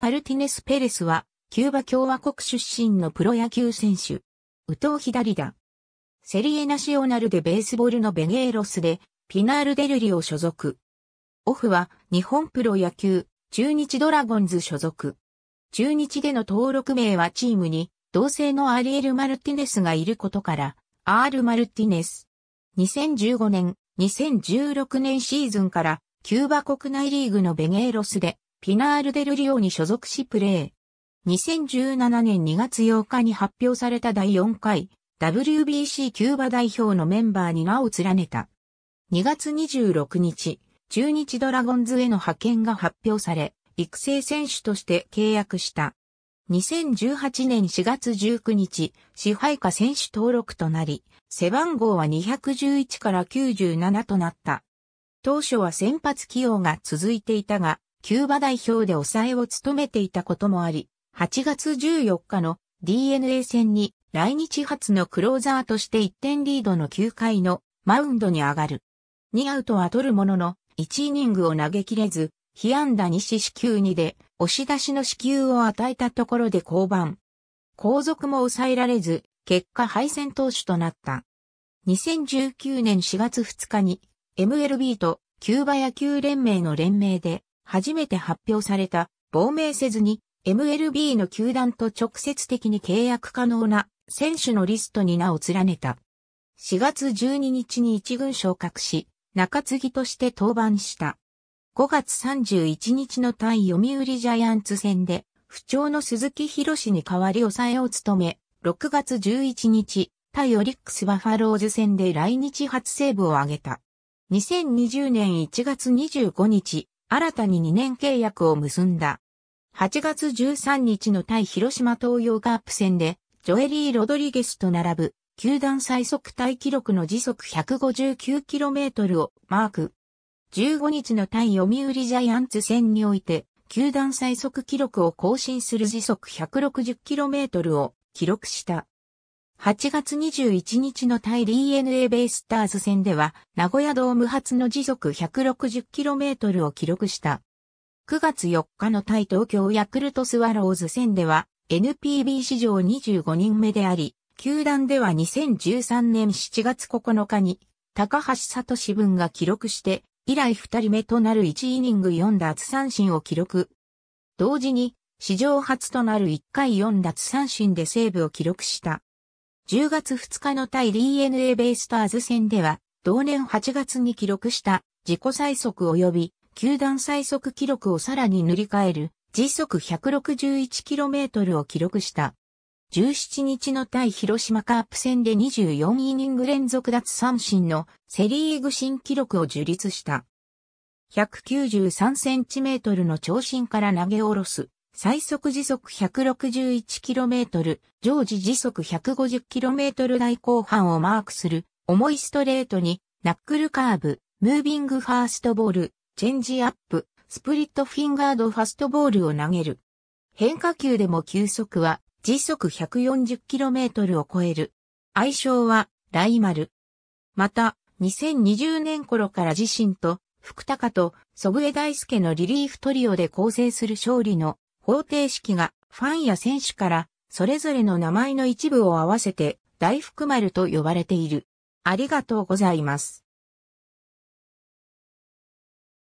パルティネス・ペレスは、キューバ共和国出身のプロ野球選手。右投左打。セリエナシオナルでベースボールのベゲーロスで、ピナールデルリを所属。オフは、日本プロ野球、中日ドラゴンズ所属。中日での登録名はチームに、同性のアリエル・マルティネスがいることから、アール・マルティネス。2015年、2016年シーズンから、キューバ国内リーグのベゲーロスで、ピナール・デル・リオに所属しプレー。2017年2月8日に発表された第4回 WBC キューバ代表のメンバーに名を連ねた。2月26日、中日ドラゴンズへの派遣が発表され、育成選手として契約した。2018年4月19日、支配下選手登録となり、背番号は211から97となった。当初は先発起用が続いていたが、キューバ代表で抑えを務めていたこともあり、8月14日の DNA 戦に来日初のクローザーとして1点リードの9回のマウンドに上がる。2アウトは取るものの、1イニングを投げ切れず、被安打2四死球2で押し出しの死球を与えたところで降板。後続も抑えられず、結果敗戦投手となった。2019年4月2日に MLB とキューバ野球連盟の連盟で初めて発表された、亡命せずに MLB の球団と直接的に契約可能な選手のリストに名を連ねた。4月12日に一軍昇格し、中継ぎとして登板した。5月31日の対読売ジャイアンツ戦で、不調の鈴木博士に代わり抑えを務め、6月11日、対オリックスバファローズ戦で来日初セーブを挙げた。2020年1月25日、新たに2年契約を結んだ。8月13日の対広島東洋カープ戦で、ジョエリー・ロドリゲスと並ぶ、球団最速タイ記録の時速 159km をマーク。15日の対読売ジャイアンツ戦において、球団最速記録を更新する時速 160km を記録した。8月21日の対 DNA ベイスターズ戦では、名古屋ドーム初の時速 160km を記録した。9月4日の対東京ヤクルトスワローズ戦では、NPB 史上25人目であり、球団では2013年7月9日に、高橋里志文が記録して、以来2人目となる1イニング4奪三振を記録。同時に、史上初となる1回4奪三振でセーブを記録した。10月2日の対 DNA ベイスターズ戦では、同年8月に記録した自己最速及び球団最速記録をさらに塗り替える時速 161km を記録した。17日の対広島カープ戦で24イニング連続奪三振のセリーグ新記録を樹立した。193センチメートルの長身から投げ下ろす最速時速 161km、常時時速 150km 台後半をマークする、重いストレートに、ナックルカーブ、ムービングファーストボール、チェンジアップ、スプリットフィンガードファストボールを投げる。変化球でも球速は時速 140km を超える。愛称はライマル。また、2020年頃から自身と福高と祖父江大輔のリリーフトリオで構成する勝利の方程式がファンや選手からそれぞれの名前の一部を合わせて大福丸と呼ばれている。ありがとうございます。